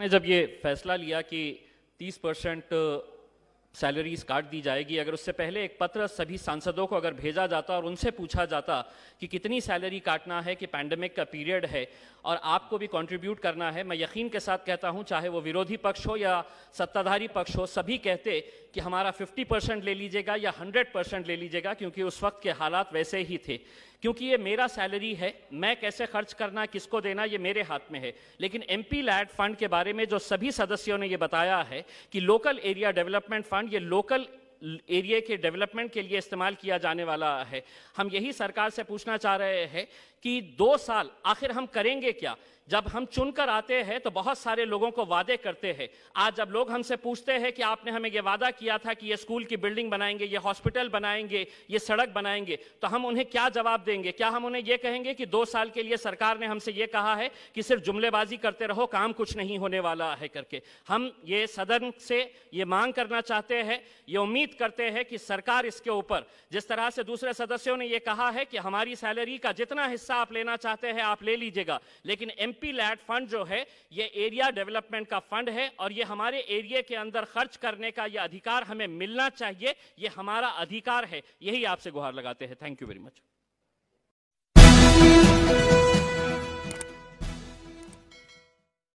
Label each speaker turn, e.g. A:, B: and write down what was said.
A: ने जब ये फैसला लिया कि 30 परसेंट सैलरीज काट दी जाएगी अगर उससे पहले एक पत्र सभी सांसदों को अगर भेजा जाता और उनसे पूछा जाता कि कितनी सैलरी काटना है कि पैंडमिक का पीरियड है और आपको भी कंट्रीब्यूट करना है मैं यकीन के साथ कहता हूं चाहे वो विरोधी पक्ष हो या सत्ताधारी पक्ष हो सभी कहते कि हमारा 50 परसेंट ले लीजिएगा या 100 परसेंट ले लीजिएगा क्योंकि उस वक्त के हालात वैसे ही थे क्योंकि ये मेरा सैलरी है मैं कैसे खर्च करना किसको देना ये मेरे हाथ में है लेकिन एम पी लैड फंड के बारे में जो सभी सदस्यों ने ये बताया है कि लोकल एरिया डेवलपमेंट फंड ये लोकल एरिया के डेवलपमेंट के लिए इस्तेमाल किया जाने वाला है हम यही सरकार से पूछना चाह रहे हैं कि दो साल आखिर हम करेंगे क्या जब हम चुनकर आते हैं तो बहुत सारे लोगों को वादे करते हैं आज जब लोग हमसे पूछते हैं कि आपने हमें ये वादा किया था कि ये स्कूल की बिल्डिंग बनाएंगे ये हॉस्पिटल बनाएंगे ये सड़क बनाएंगे तो हम उन्हें क्या जवाब देंगे क्या हम उन्हें ये कहेंगे कि दो साल के लिए सरकार ने हमसे ये कहा है कि सिर्फ जुमलेबाजी करते रहो काम कुछ नहीं होने वाला है करके हम ये सदन से ये मांग करना चाहते हैं ये उम्मीद करते हैं कि सरकार इसके ऊपर जिस तरह से दूसरे सदस्यों ने यह कहा है कि हमारी सैलरी का जितना हिस्सा आप लेना चाहते हैं आप ले लीजिएगा लेकिन एम एमपी लैड फंड जो है ये एरिया डेवलपमेंट का फंड है और ये हमारे एरिया के अंदर खर्च करने का ये अधिकार हमें मिलना चाहिए ये हमारा अधिकार है यही आपसे गुहार लगाते हैं थैंक यू वेरी मच